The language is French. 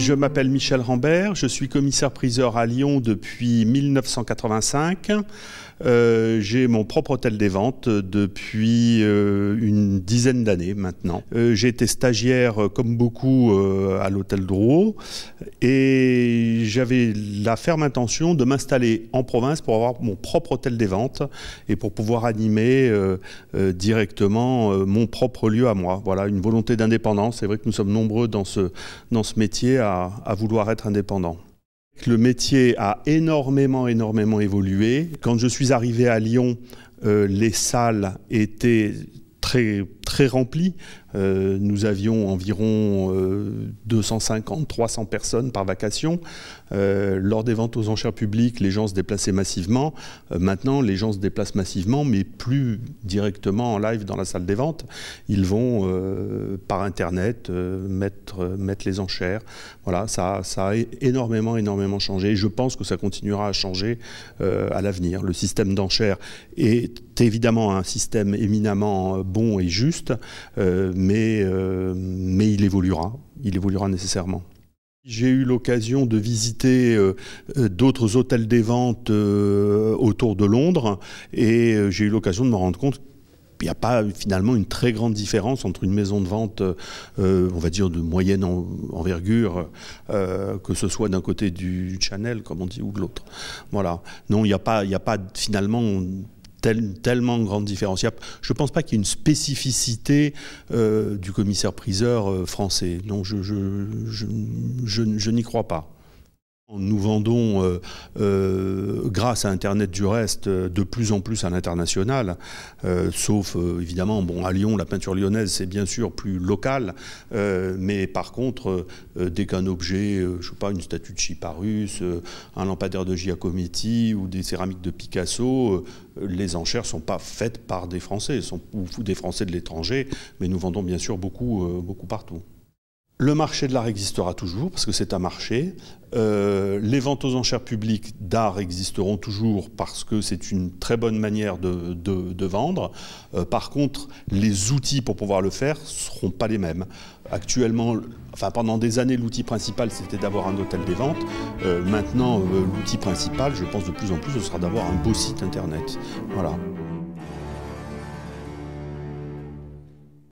Je m'appelle Michel Rambert, je suis commissaire-priseur à Lyon depuis 1985. Euh, j'ai mon propre hôtel des ventes depuis euh, une dizaine d'années maintenant. Euh, j'ai été stagiaire comme beaucoup à l'hôtel Drouot et j'avais la ferme intention de m'installer en province pour avoir mon propre hôtel des ventes et pour pouvoir animer directement mon propre lieu à moi. Voilà, une volonté d'indépendance. C'est vrai que nous sommes nombreux dans ce, dans ce métier à, à vouloir être indépendants. Le métier a énormément, énormément évolué. Quand je suis arrivé à Lyon, euh, les salles étaient très très rempli. Euh, nous avions environ 250-300 euh, personnes par vacation. Euh, lors des ventes aux enchères publiques, les gens se déplaçaient massivement. maintenant, les gens se déplacent massivement, mais plus directement en live dans la salle des ventes. Ils vont par Internet mettre, les enchères. Voilà, ça, ça a énormément, énormément changé. Je pense que ça continuera à changer à l'avenir. Le système d'enchères est évidemment un système éminemment bon et juste euh, mais, euh, mais il évoluera, il évoluera nécessairement. J'ai eu l'occasion de visiter euh, d'autres hôtels des ventes autour de Londres et j'ai eu l'occasion de me rendre compte qu'il n'y a pas finalement une très grande différence entre une maison de vente, on va dire de moyenne envergure, que ce soit d'un côté du channel, comme on dit, ou de l'autre. Voilà. Non, il n'y a, pas, a pas finalement tellement grande différence. je ne pense pas qu'il y ait une spécificité euh, du commissaire-priseur euh, français. Donc, je, je n'y crois pas. Nous vendons, euh, euh, grâce à Internet du reste, euh, de plus en plus à l'international, sauf évidemment, bon, à Lyon, la peinture lyonnaise, c'est bien sûr plus local, mais par contre, dès qu'un objet, je ne sais pas, une statue de Chiparus, un lampadaire de Giacometti ou des céramiques de Picasso, les enchères ne sont pas faites par des Français, sont, ou des Français de l'étranger, mais nous vendons bien sûr beaucoup partout. Le marché de l'art existera toujours, parce que c'est un marché. Euh, les ventes aux enchères publiques d'art existeront toujours, parce que c'est une très bonne manière de, vendre. Euh, par contre, les outils pour pouvoir le faire ne seront pas les mêmes. Actuellement, enfin, pendant des années, l'outil principal, c'était d'avoir un hôtel des ventes. Euh, maintenant, l'outil principal, je pense de plus en plus, ce sera d'avoir un beau site Internet. Voilà.